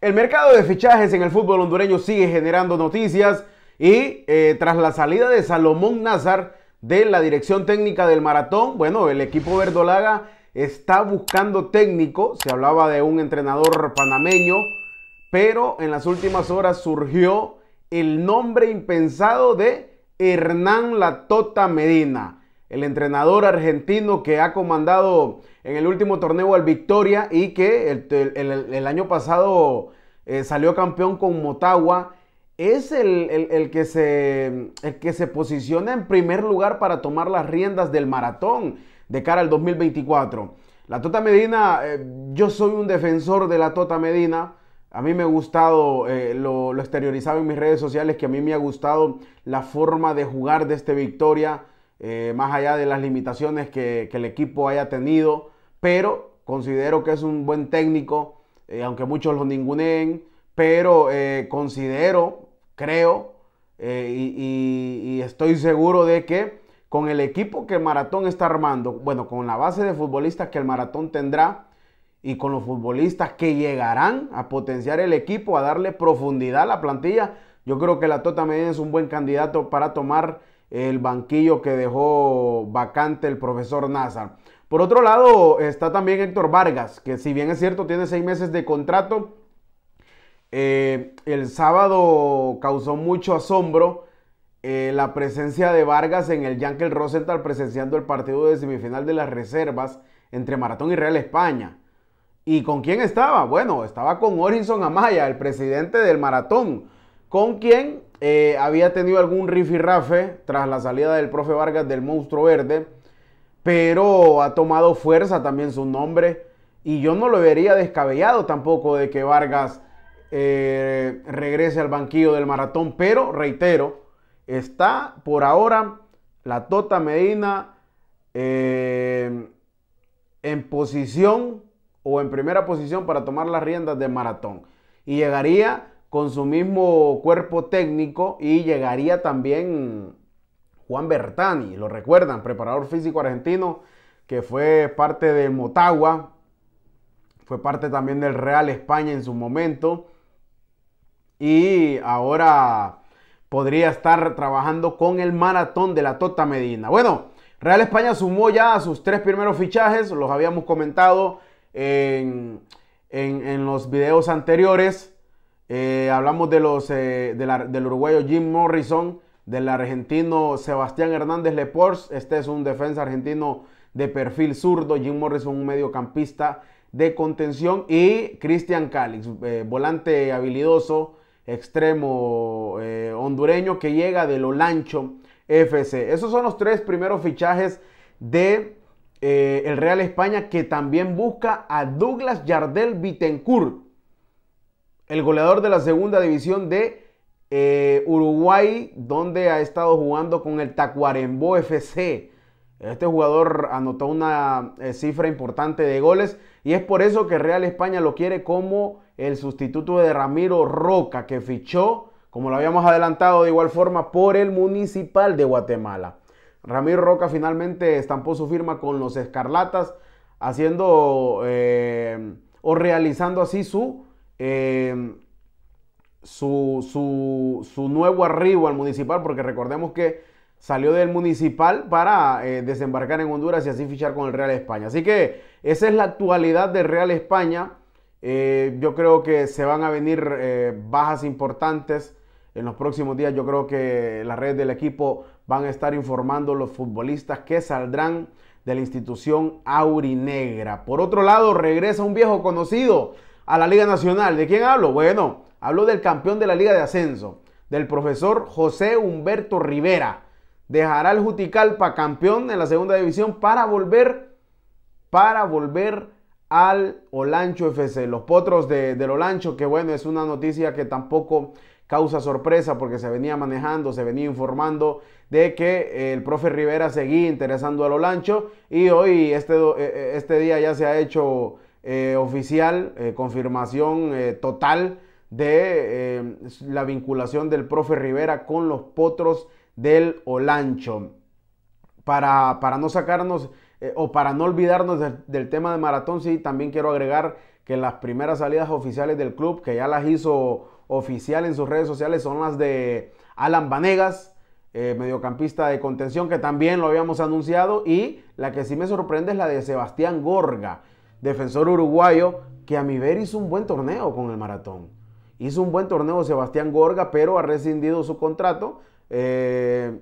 El mercado de fichajes en el fútbol hondureño sigue generando noticias y eh, tras la salida de Salomón Nazar de la dirección técnica del maratón, bueno, el equipo verdolaga está buscando técnico, se hablaba de un entrenador panameño, pero en las últimas horas surgió el nombre impensado de Hernán Latota Medina el entrenador argentino que ha comandado en el último torneo al Victoria y que el, año pasado eh, salió campeón con Motagua, es el que, se, que se posiciona en primer lugar para tomar las riendas del maratón de cara al 2024. La Tota Medina, eh, yo soy un defensor de la Tota Medina. A mí me ha gustado, eh, lo, lo, en mis redes sociales, que a mí me ha gustado la forma de jugar de este Victoria. Eh, más allá de las limitaciones que, el equipo haya tenido, pero considero que es un buen técnico, eh, aunque muchos lo ninguneen, pero eh, considero, creo y, y estoy seguro de que con el equipo que el Maratón está armando, bueno, con la base de futbolistas que el Maratón tendrá, y con los futbolistas que llegarán a potenciar el equipo, a darle profundidad a la plantilla. Yo creo que la Tota Medina es un buen candidato para tomar el banquillo que dejó vacante el profesor Nazar. Por otro lado, está también Héctor Vargas, que si bien es cierto, tiene seis meses de contrato. Eh, el sábado causó mucho asombro eh, la presencia de Vargas en el Yankee Rosenthal presenciando el partido de semifinal de las reservas entre Maratón y Real España. ¿Y con quién estaba? Bueno, estaba con Orison Amaya, el presidente del Maratón, con quién? Eh, había tenido algún rifirrafe tras la salida del profe Vargas del Monstruo Verde, pero ha tomado fuerza también su nombre y yo no lo vería descabellado tampoco de que Vargas eh, regrese al banquillo del maratón, pero reitero, está por ahora la Tota Medina eh, en posición o en primera posición para tomar las riendas del maratón y llegaría con su mismo cuerpo técnico y llegaría también Juan Bertani, lo recuerdan, preparador físico argentino que fue parte de Motagua, fue parte también del Real España en su momento y ahora podría estar trabajando con el maratón de la Tota Medina. Bueno, Real España sumó ya a sus tres primeros fichajes, los habíamos comentado en, en los videos anteriores. Eh, hablamos de los, eh, del uruguayo Jim Morrison, del argentino Sebastián Hernández Lepors. Este es un defensa argentino de perfil zurdo. Jim Morrison, un mediocampista de contención. Y Cristian Calix, eh, volante habilidoso, extremo hondureño que llega de lo lancho FC. Esos son los tres primeros fichajes de el Real España que también busca a Douglas Yardel Bittencourt el goleador de la segunda división de eh, Uruguay, donde ha estado jugando con el Tacuarembó FC. Este jugador anotó una eh, cifra importante de goles y es por eso que Real España lo quiere como el sustituto de Ramiro Roca, que fichó, como lo habíamos adelantado de igual forma, por el Municipal de Guatemala. Ramiro Roca finalmente estampó su firma con los Escarlatas, haciendo eh, o realizando así su Em, su, nuevo arribo al municipal, porque recordemos que salió del municipal para eh, desembarcar en Honduras y así fichar con el Real España. Así que esa es la actualidad del Real España. Eh, yo creo que se van a venir eh, bajas importantes en los próximos días. Yo creo que las redes del equipo van a estar informando los futbolistas que saldrán de la institución aurinegra. Por otro lado, regresa un viejo conocido a la Liga Nacional. ¿De quién hablo? Bueno, hablo del campeón de la Liga de Ascenso, del profesor José Humberto Rivera. Dejará el Juticalpa campeón en la segunda división para volver, para volver al Olancho FC. Los potros de, del Olancho, que bueno, es una noticia que tampoco causa sorpresa porque se venía manejando, se venía informando de que el profe Rivera seguía interesando al Olancho y hoy, este, eh, eh, este día ya se ha hecho eh, oficial, eh, confirmación eh, total de la vinculación del profe Rivera con los potros del Olancho. Para, para no sacarnos o para no olvidarnos del tema de maratón, sí, también quiero agregar que las primeras salidas oficiales del club, que ya las hizo oficial en sus redes sociales, son las de Alan Vanegas, mediocampista de contención, que también lo habíamos anunciado, y la que sí me sorprende es la de Sebastián Gorga, defensor uruguayo, que a mi ver hizo un buen torneo con el maratón. Hizo un buen torneo Sebastián Gorga, pero ha rescindido su contrato. Eh,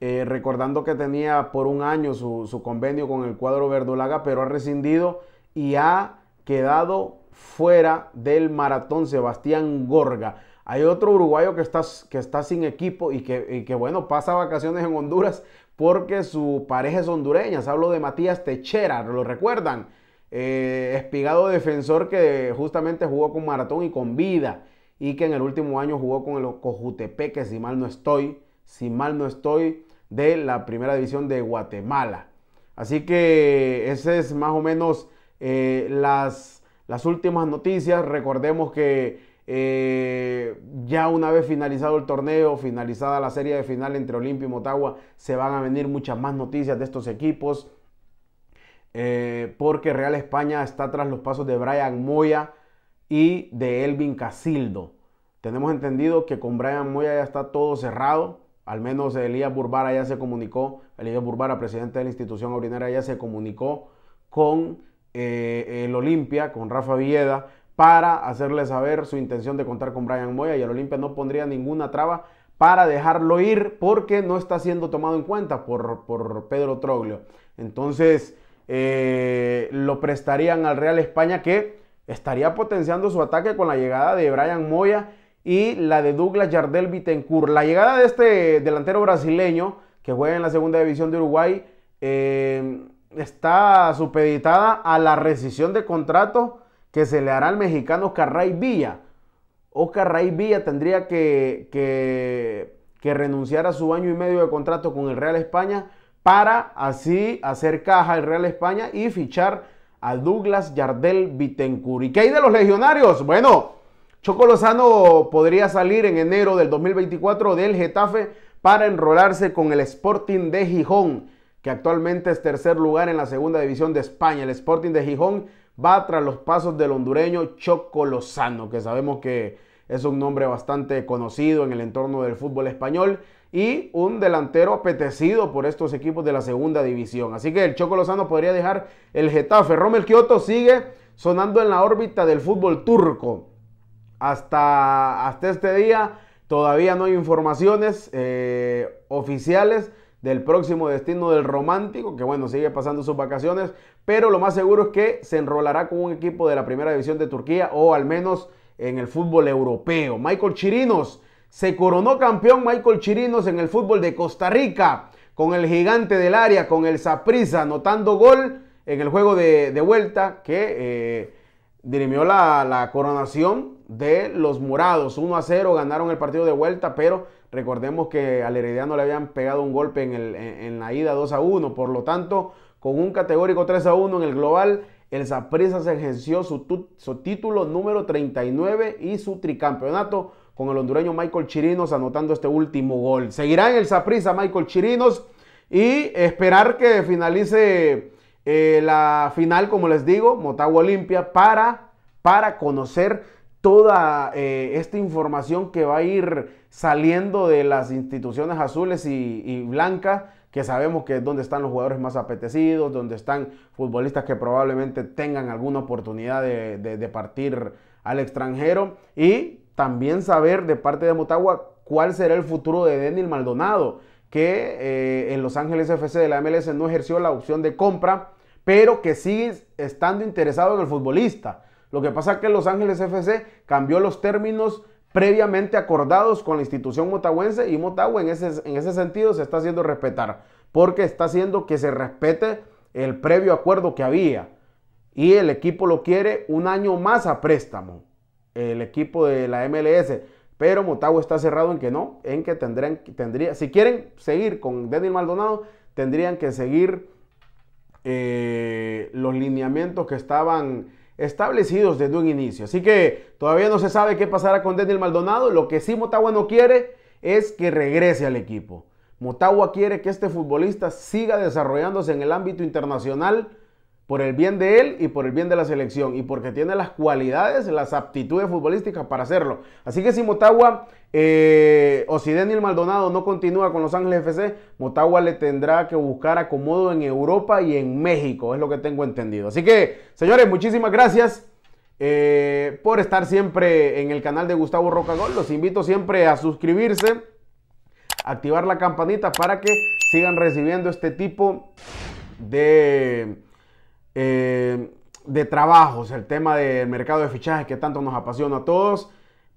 eh, recordando que tenía por un año su, convenio con el cuadro verdolaga, pero ha rescindido y ha quedado fuera del maratón Sebastián Gorga. Hay otro uruguayo que está, que está sin equipo y que, que, bueno, pasa vacaciones en Honduras porque su pareja es hondureña. hablo de Matías Techera, ¿lo recuerdan? Eh, espigado defensor que justamente jugó con Maratón y con Vida y que en el último año jugó con el Cojutepeque, si mal no estoy, si mal no estoy, de la primera división de Guatemala. Así que esas es más o menos eh, las, últimas noticias. Recordemos que eh, ya una vez finalizado el torneo, finalizada la serie de final entre Olimpia y Motagua, se van a venir muchas más noticias de estos equipos. Eh, porque Real España está tras los pasos de Brian Moya y de Elvin Casildo. Tenemos entendido que con Brian Moya ya está todo cerrado, al menos Elías Burbara ya se comunicó, Elías Burbara, presidente de la institución ordinaria, ya se comunicó con eh, el Olimpia, con Rafa Vieda, para hacerle saber su intención de contar con Brian Moya y el Olimpia no pondría ninguna traba para dejarlo ir porque no está siendo tomado en cuenta por, por Pedro Troglio. Entonces, eh, lo prestarían al Real España que estaría potenciando su ataque con la llegada de Brian Moya y la de Douglas Yardel Bittencourt. La llegada de este delantero brasileño que juega en la segunda división de Uruguay eh, está supeditada a la rescisión de contrato que se le hará al mexicano Carray Villa. Oscar Ray Villa tendría que, que, que renunciar a su año y medio de contrato con el Real España para así hacer caja al Real España y fichar a Douglas Yardel Bittencourt. ¿Y qué hay de los legionarios? Bueno, Choco Lozano podría salir en enero del 2024 del Getafe para enrolarse con el Sporting de Gijón, que actualmente es tercer lugar en la segunda división de España. El Sporting de Gijón va tras los pasos del hondureño Choco que sabemos que es un nombre bastante conocido en el entorno del fútbol español y un delantero apetecido por estos equipos de la segunda división. Así que el Choco Lozano podría dejar el Getafe. Romel Kioto sigue sonando en la órbita del fútbol turco. Hasta, hasta este día todavía no hay informaciones eh, oficiales del próximo destino del Romántico, que bueno, sigue pasando sus vacaciones, pero lo más seguro es que se enrolará con un equipo de la primera división de Turquía o al menos en el fútbol europeo. Michael Chirinos se coronó campeón Michael Chirinos en el fútbol de Costa Rica con el gigante del área, con el Saprisa, anotando gol en el juego de, vuelta que eh, dirimió la, coronación de los morados. 1 a 0 ganaron el partido de vuelta, pero recordemos que al Herediano le habían pegado un golpe en, la ida 2 a 1. Por lo tanto, con un categórico 3 a 1 en el global, el Saprissa se ejerció su, su, título número 39 y su tricampeonato con el hondureño Michael Chirinos anotando este último gol. Seguirá en el Saprisa Michael Chirinos y esperar que finalice eh, la final, como les digo, Motagua Olimpia, para, para conocer toda eh, esta información que va a ir saliendo de las instituciones azules y, blancas, que sabemos que es donde están los jugadores más apetecidos, donde están futbolistas que probablemente tengan alguna oportunidad de, de partir al extranjero y también saber de parte de Motagua cuál será el futuro de Daniel Maldonado, que eh, en Los Ángeles FC de la MLS no ejerció la opción de compra, pero que sigue estando interesado en el futbolista. Lo que pasa es que Los Ángeles FC cambió los términos previamente acordados con la institución motagüense y Motagua en ese, en ese sentido se está haciendo respetar, porque está haciendo que se respete el previo acuerdo que había y el equipo lo quiere un año más a préstamo el equipo de la MLS. Pero Motagua está cerrado en que no, en que tendrían, tendría, si quieren seguir con Daniel Maldonado, tendrían que seguir eh, los lineamientos que estaban establecidos desde un inicio. Así que todavía no se sabe qué pasará con Daniel Maldonado. Lo que sí Motagua no quiere es que regrese al equipo. Motagua quiere que este futbolista siga desarrollándose en el ámbito internacional por el bien de él y por el bien de la selección y porque tiene las cualidades, las aptitudes futbolísticas para hacerlo. Así que si Motagua eh, o si Daniel Maldonado no continúa con Los Ángeles FC, Motagua le tendrá que buscar acomodo en Europa y en México, es lo que tengo entendido. Así que, señores, muchísimas gracias. Eh, por estar siempre en el canal de Gustavo Rocagol, los invito siempre a suscribirse, activar la campanita para que sigan recibiendo este tipo de eh, de trabajos, el tema del mercado de fichajes que tanto nos apasiona a todos,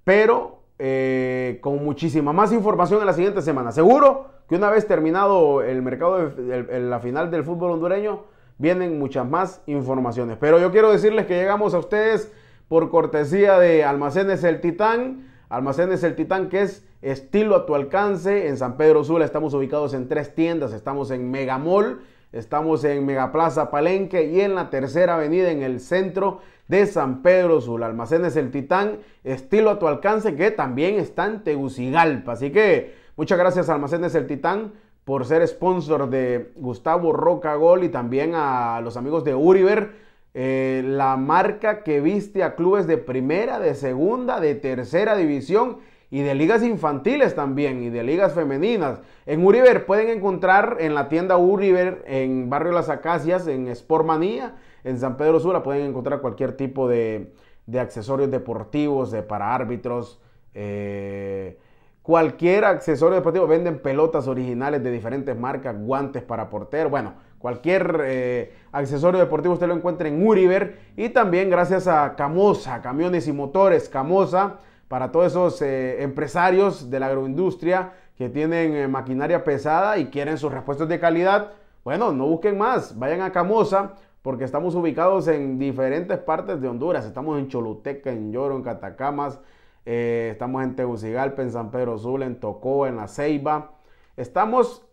pero eh, con muchísima más información en la siguiente semana. Seguro que una vez terminado el mercado, la final del fútbol hondureño, vienen muchas más informaciones. Pero yo quiero decirles que llegamos a ustedes por cortesía de Almacenes El Titán. Almacenes El Titán, que es estilo a tu alcance en San Pedro Sula. Estamos ubicados en tres tiendas. Estamos en Megamall, Estamos en Megaplaza Palenque y en la tercera avenida en el centro de San Pedro almacén Almacenes El Titán, estilo a tu alcance, que también está en Tegucigalpa. Así que muchas gracias Almacenes El Titán por ser sponsor de Gustavo Roca Gol y también a los amigos de Uriber, eh, la marca que viste a clubes de primera, de segunda, de tercera división y de ligas infantiles también y de ligas femeninas. En Uriver pueden encontrar en la tienda Uriver, en Barrio Las Acacias, en Sportmanía, en San Pedro Sula, pueden encontrar cualquier tipo de, accesorios deportivos, de eh, para árbitros. Eh, cualquier accesorio deportivo, venden pelotas originales de diferentes marcas, guantes para portero, bueno, cualquier eh, accesorio deportivo usted lo encuentra en Uriver y también gracias a Camosa, Camiones y Motores, Camosa para todos esos eh, empresarios de la agroindustria que tienen eh, maquinaria pesada y quieren sus repuestos de calidad, bueno, no busquen más, vayan a Camosa porque estamos ubicados en diferentes partes de Honduras. Estamos en Choluteca, en Lloro, en Catacamas, eh, estamos en Tegucigalpa, en San Pedro Sul, en Tocó, en La Ceiba. Estamos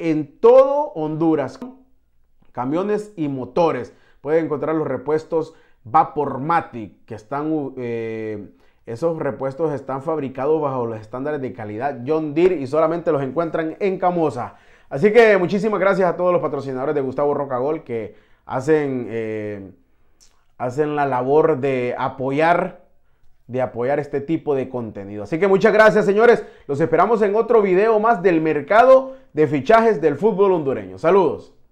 en todo Honduras, camiones y motores. Pueden encontrar los repuestos Vapormatic que están... Esos repuestos están fabricados bajo los estándares de calidad John Deere y solamente los encuentran en Camosa. Así que muchísimas gracias a todos los patrocinadores de Gustavo Rocagol que hacen, eh, hacen la labor de apoyar, de apoyar este tipo de contenido. Así que muchas gracias, señores. Los esperamos en otro video más del mercado de fichajes del fútbol hondureño. Saludos.